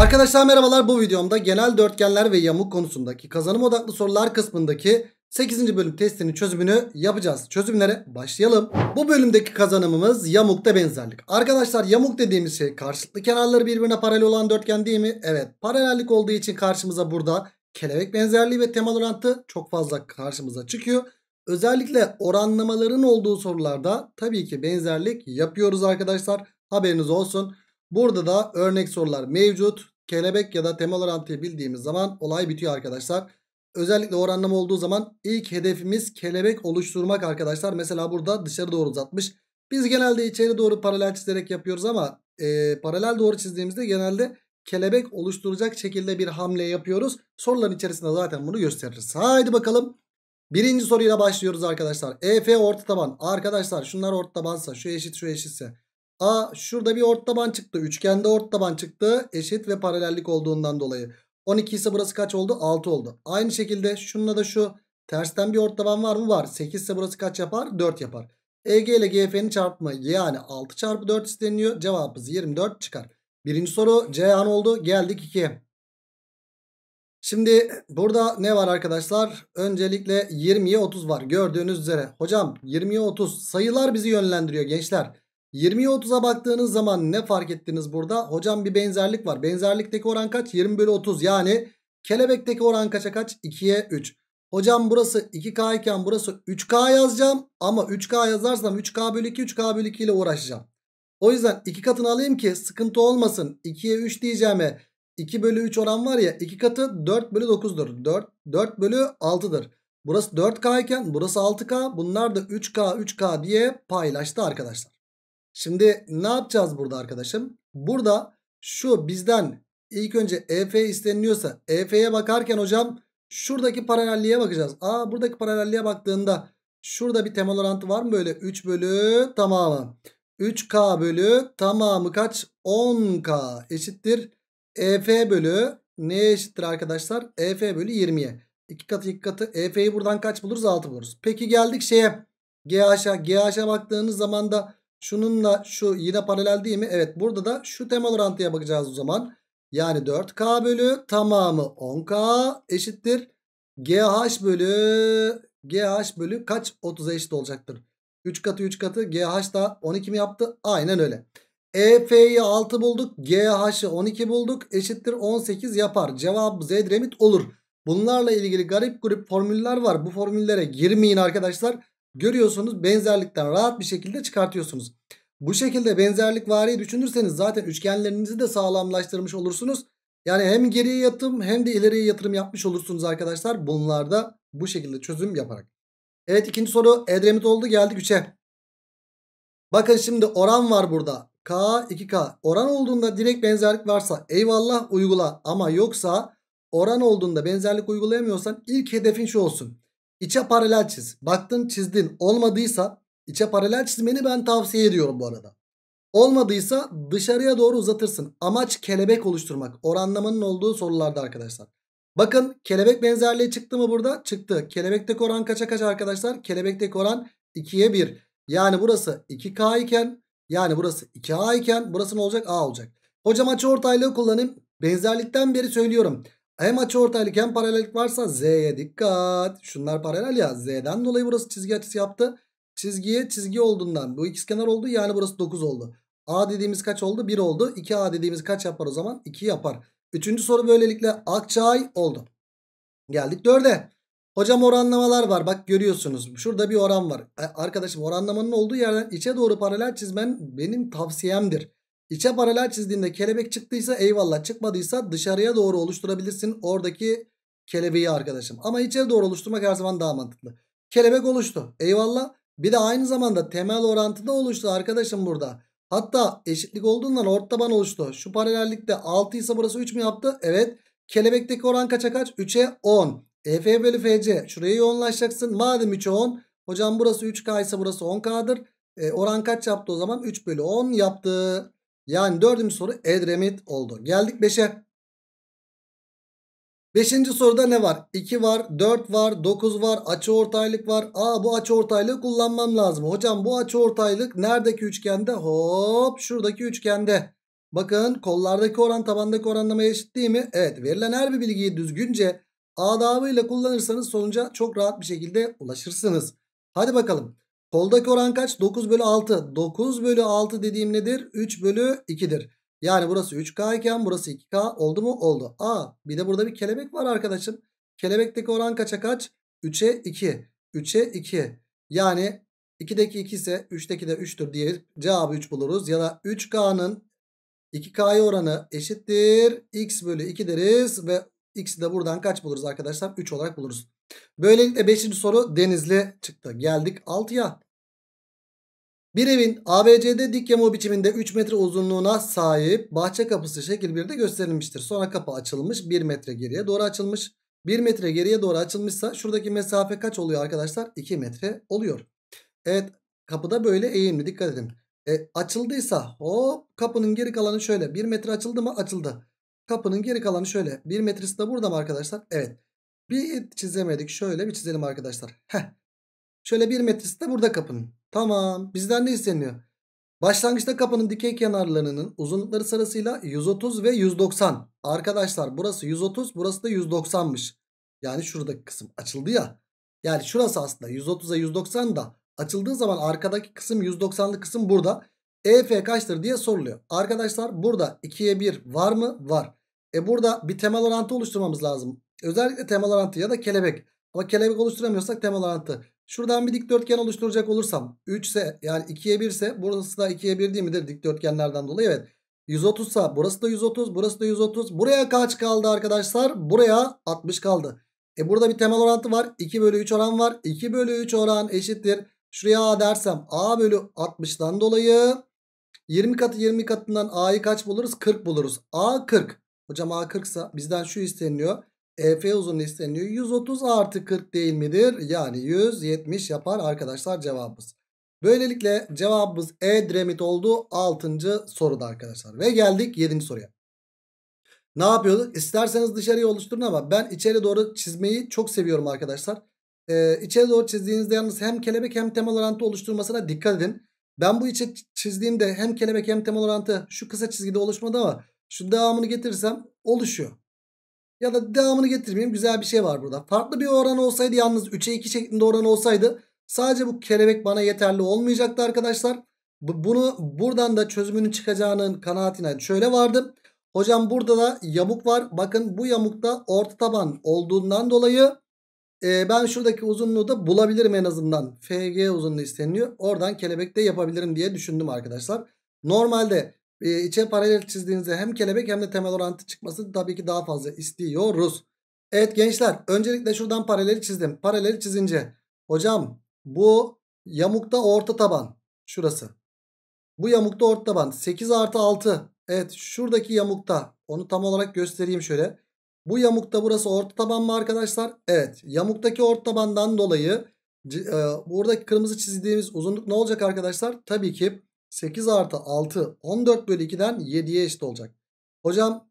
Arkadaşlar merhabalar bu videomda genel dörtgenler ve yamuk konusundaki kazanım odaklı sorular kısmındaki 8. bölüm testinin çözümünü yapacağız. Çözümlere başlayalım. Bu bölümdeki kazanımımız yamukta benzerlik. Arkadaşlar yamuk dediğimiz şey karşılıklı kenarları birbirine paralel olan dörtgen değil mi? Evet paralellik olduğu için karşımıza burada kelebek benzerliği ve temal orantı çok fazla karşımıza çıkıyor. Özellikle oranlamaların olduğu sorularda tabii ki benzerlik yapıyoruz arkadaşlar. Haberiniz olsun. Burada da örnek sorular mevcut. Kelebek ya da temel orantıyı bildiğimiz zaman olay bitiyor arkadaşlar. Özellikle oranlama olduğu zaman ilk hedefimiz kelebek oluşturmak arkadaşlar. Mesela burada dışarı doğru uzatmış. Biz genelde içeri doğru paralel çizerek yapıyoruz ama e, paralel doğru çizdiğimizde genelde kelebek oluşturacak şekilde bir hamle yapıyoruz. Soruların içerisinde zaten bunu gösteririz. Haydi bakalım. Birinci soruyla başlıyoruz arkadaşlar. EF orta taban. Arkadaşlar şunlar orta tabansa şu eşit şu eşitse. A şurada bir ort taban çıktı. Üçgende ort taban çıktı. Eşit ve paralellik olduğundan dolayı. 12 ise burası kaç oldu? 6 oldu. Aynı şekilde şununla da şu tersten bir ort taban var mı? Var. 8 ise burası kaç yapar? 4 yapar. EG ile GF'nin çarpımı yani 6 çarpı 4 isteniyor. Cevabımız 24 çıkar. Birinci soru C an oldu. Geldik 2. Şimdi burada ne var arkadaşlar? Öncelikle 20'ye 30 var. Gördüğünüz üzere. Hocam 20'ye 30 sayılar bizi yönlendiriyor gençler. 20'ye 30'a baktığınız zaman ne fark ettiniz burada? Hocam bir benzerlik var. Benzerlikteki oran kaç? 20 bölü 30 yani kelebekteki oran kaça kaç? 2'ye 3. Hocam burası 2K iken burası 3K yazacağım. Ama 3K yazarsam 3K bölü 2 3K bölü 2 ile uğraşacağım. O yüzden 2 katını alayım ki sıkıntı olmasın. 2'ye 3 diyeceğime 2 bölü 3 oran var ya 2 katı 4 bölü 9'dur. 4, 4 bölü 6'dır. Burası 4K iken burası 6K. Bunlar da 3K 3K diye paylaştı arkadaşlar. Şimdi ne yapacağız burada arkadaşım? Burada şu bizden ilk önce EF isteniliyorsa EF'ye bakarken hocam şuradaki paralelliğe bakacağız. Aa buradaki paralelliğe baktığında şurada bir temel orantı var mı böyle? 3 bölü tamamı. 3K bölü tamamı kaç? 10K eşittir. EF bölü neye eşittir arkadaşlar? EF bölü 20'ye. 2 katı 2 katı. EF'yi buradan kaç buluruz? 6 buluruz. Peki geldik şeye. GH'a. GH'a baktığınız zaman da Şununla şu yine paralel değil mi? Evet burada da şu temel orantıya bakacağız o zaman. Yani 4K bölü tamamı 10K eşittir. GH bölü GH bölü kaç? 30'a eşit olacaktır. 3 katı 3 katı GH da 12 mi yaptı? Aynen öyle. EF'yi 6 bulduk. GH'ı 12 bulduk. Eşittir 18 yapar. Cevap Z remit olur. Bunlarla ilgili garip grup formüller var. Bu formüllere girmeyin arkadaşlar. Görüyorsunuz benzerlikten rahat bir şekilde çıkartıyorsunuz. Bu şekilde benzerlik variyi düşünürseniz zaten üçgenlerinizi de sağlamlaştırmış olursunuz. Yani hem geriye yatırım hem de ileriye yatırım yapmış olursunuz arkadaşlar. Bunlarda bu şekilde çözüm yaparak. Evet ikinci soru Edremit oldu geldik 3'e. Bakın şimdi oran var burada. K 2K oran olduğunda direkt benzerlik varsa eyvallah uygula ama yoksa oran olduğunda benzerlik uygulayamıyorsan ilk hedefin şu olsun. İçe paralel çiz. Baktın çizdin olmadıysa içe paralel çizmeni ben tavsiye ediyorum bu arada. Olmadıysa dışarıya doğru uzatırsın. Amaç kelebek oluşturmak. Oranlamanın olduğu sorularda arkadaşlar. Bakın kelebek benzerliği çıktı mı burada? Çıktı. Kelebekteki oran kaça kaç arkadaşlar? Kelebekteki oran 2'ye 1. Yani burası 2K iken yani burası 2A iken burası ne olacak? A olacak. Hocam açı ortaylığı kullanayım. Benzerlikten beri söylüyorum. Hem açı ortaylık hem paralellik varsa Z'ye dikkat. Şunlar paralel ya. Z'den dolayı burası çizgi açısı yaptı. Çizgiye çizgi olduğundan bu kenar oldu. Yani burası 9 oldu. A dediğimiz kaç oldu? 1 oldu. 2A dediğimiz kaç yapar o zaman? 2 yapar. Üçüncü soru böylelikle Akçay oldu. Geldik 4'e. Hocam oranlamalar var. Bak görüyorsunuz. Şurada bir oran var. E, arkadaşım oranlamanın olduğu yerden içe doğru paralel çizmen benim tavsiyemdir. İçe paralel çizdiğinde kelebek çıktıysa eyvallah çıkmadıysa dışarıya doğru oluşturabilirsin oradaki kelebeği arkadaşım. Ama içe doğru oluşturmak her zaman daha mantıklı. Kelebek oluştu eyvallah. Bir de aynı zamanda temel orantıda oluştu arkadaşım burada. Hatta eşitlik olduğundan ort taban oluştu. Şu paralellikte 6 ise burası 3 mü yaptı? Evet. Kelebekteki oran kaça kaç? 3'e 10. EF bölü FC. Şuraya yoğunlaşacaksın. Madem 3'e 10. Hocam burası 3K ise burası 10K'dır. E, oran kaç yaptı o zaman? 3 bölü 10 yaptı. Yani dördüncü soru Edremit oldu. Geldik 5'e. Beşinci soruda ne var? 2 var, 4 var, 9 var, açıortaylık var. Aa bu açı kullanmam lazım. Hocam bu açıortaylık neredeki üçgende? Hop şuradaki üçgende. Bakın kollardaki oran tabandaki oranlamaya eşit değil mi? Evet verilen her bir bilgiyi düzgünce adabıyla kullanırsanız sonuca çok rahat bir şekilde ulaşırsınız. Hadi bakalım. Koldaki oran kaç? 9 bölü 6. 9 bölü 6 dediğim nedir? 3 bölü 2'dir. Yani burası 3K iken burası 2K oldu mu? Oldu. A bir de burada bir kelebek var arkadaşım. Kelebekteki oran kaça kaç? 3'e 2. 3'e 2. Yani 2'deki 2 ise 3'teki de 3'tür diye cevabı 3 buluruz. Ya da 3K'nın 2K'ya oranı eşittir. X bölü 2 deriz ve X'i de buradan kaç buluruz arkadaşlar? 3 olarak buluruz. Böylelikle 5. soru Denizli çıktı. Geldik 6'ya. Bir evin ABCD dik yamuğu biçiminde 3 metre uzunluğuna sahip bahçe kapısı şekil 1'de gösterilmiştir. Sonra kapı açılmış 1 metre geriye doğru açılmış. 1 metre geriye doğru açılmışsa şuradaki mesafe kaç oluyor arkadaşlar? 2 metre oluyor. Evet kapıda böyle eğimli dikkat edin. E, açıldıysa o kapının geri kalanı şöyle 1 metre açıldı mı? Açıldı. Kapının geri kalanı şöyle 1 metresi de burada mı arkadaşlar? Evet. Bir çizemedik. Şöyle bir çizelim arkadaşlar. Heh. Şöyle bir metris de burada kapının. Tamam. Bizden ne isteniyor? Başlangıçta kapının dikey kenarlarının uzunlukları sırasıyla 130 ve 190. Arkadaşlar burası 130 burası da 190'mış. Yani şuradaki kısım açıldı ya. Yani şurası aslında 130'a 190 da açıldığı zaman arkadaki kısım 190'lı kısım burada. EF kaçtır diye soruluyor. Arkadaşlar burada 2'ye 1 var mı? Var. E burada bir temel orantı oluşturmamız lazım. Özellikle temel orantı ya da kelebek. Ama kelebek oluşturamıyorsak temel orantı. Şuradan bir dikdörtgen oluşturacak olursam 3 ise yani 2'ye 1 ise burası da 2'ye 1 değil midir dikdörtgenlerden dolayı evet. 130 ise burası da 130 burası da 130. Buraya kaç kaldı arkadaşlar? Buraya 60 kaldı. E burada bir temel orantı var. 2 bölü 3 oran var. 2 bölü 3 oran eşittir. Şuraya A dersem A bölü 60'dan dolayı 20 katı 20 katından A'yı kaç buluruz? 40 buluruz. A 40. Hocam A 40 ise bizden şu isteniyor. EF uzun isteniyor. 130 artı 40 değil midir? Yani 170 yapar arkadaşlar cevabımız. Böylelikle cevabımız E-Dremit oldu 6. soruda arkadaşlar. Ve geldik 7. soruya. Ne yapıyorduk? İsterseniz dışarıya oluşturun ama ben içeri doğru çizmeyi çok seviyorum arkadaşlar. Ee, içeri doğru çizdiğinizde yalnız hem kelebek hem temel orantı oluşturmasına dikkat edin. Ben bu içi çizdiğimde hem kelebek hem temel orantı şu kısa çizgide oluşmadı ama şu devamını getirsem oluşuyor. Ya da devamını getirmeyeyim. Güzel bir şey var burada. Farklı bir oran olsaydı yalnız 3'e 2 şeklinde oran olsaydı sadece bu kelebek bana yeterli olmayacaktı arkadaşlar. Bunu buradan da çözümünün çıkacağının kanaatine şöyle vardım. Hocam burada da yamuk var. Bakın bu yamukta orta taban olduğundan dolayı e, ben şuradaki uzunluğu da bulabilirim en azından. FG uzunluğu isteniyor. Oradan kelebek de yapabilirim diye düşündüm arkadaşlar. Normalde e, ee, içe paralel çizdiğinizde hem kelebek hem de temel orantı çıkması tabii ki daha fazla istiyoruz. Evet gençler öncelikle şuradan paralel çizdim. Paralel çizince hocam bu yamukta orta taban şurası. Bu yamukta orta taban 8 artı 6. Evet şuradaki yamukta onu tam olarak göstereyim şöyle. Bu yamukta burası orta taban mı arkadaşlar? Evet yamuktaki orta tabandan dolayı e, buradaki kırmızı çizdiğimiz uzunluk ne olacak arkadaşlar? Tabii ki 8 artı 6 14 bölü 2'den 7'ye eşit olacak. Hocam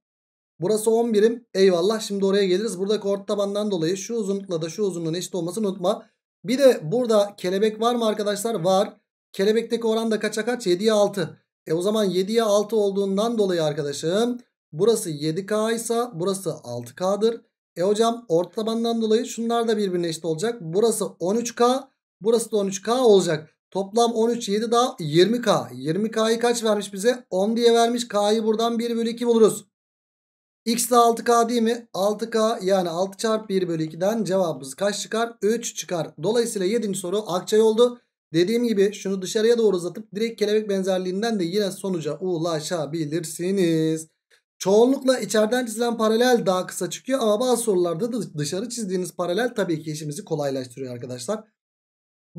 burası 11'im. Eyvallah şimdi oraya geliriz. Burada orta tabandan dolayı şu uzunlukla da şu uzunluğun eşit olmasını unutma. Bir de burada kelebek var mı arkadaşlar? Var. Kelebekteki oran da kaça kaç? 7'ye 6. E o zaman 7'ye 6 olduğundan dolayı arkadaşım burası 7K ise burası 6K'dır. E hocam orta tabandan dolayı şunlar da birbirine eşit olacak. Burası 13K burası da 13K olacak. Toplam 13 7 daha 20K. 20K'yı kaç vermiş bize? 10 diye vermiş. K'yı buradan 1 bölü 2 buluruz. X de 6K değil mi? 6K yani 6 çarpı 1 bölü 2'den cevabımız kaç çıkar? 3 çıkar. Dolayısıyla 7. soru Akçay oldu. Dediğim gibi şunu dışarıya doğru uzatıp direkt kelebek benzerliğinden de yine sonuca ulaşabilirsiniz. Çoğunlukla içeriden çizilen paralel daha kısa çıkıyor ama bazı sorularda da dışarı çizdiğiniz paralel tabii ki işimizi kolaylaştırıyor arkadaşlar.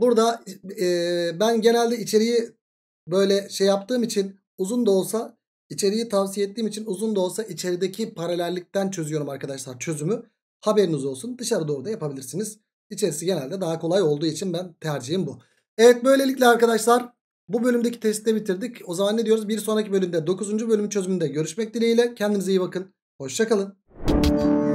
Burada e, ben genelde içeriği böyle şey yaptığım için uzun da olsa içeriği tavsiye ettiğim için uzun da olsa içerideki paralellikten çözüyorum arkadaşlar çözümü. Haberiniz olsun dışarı doğru da yapabilirsiniz. İçerisi genelde daha kolay olduğu için ben tercihim bu. Evet böylelikle arkadaşlar bu bölümdeki testi de bitirdik. O zaman ne diyoruz? Bir sonraki bölümde 9. bölüm çözümünde görüşmek dileğiyle. Kendinize iyi bakın. Hoşçakalın.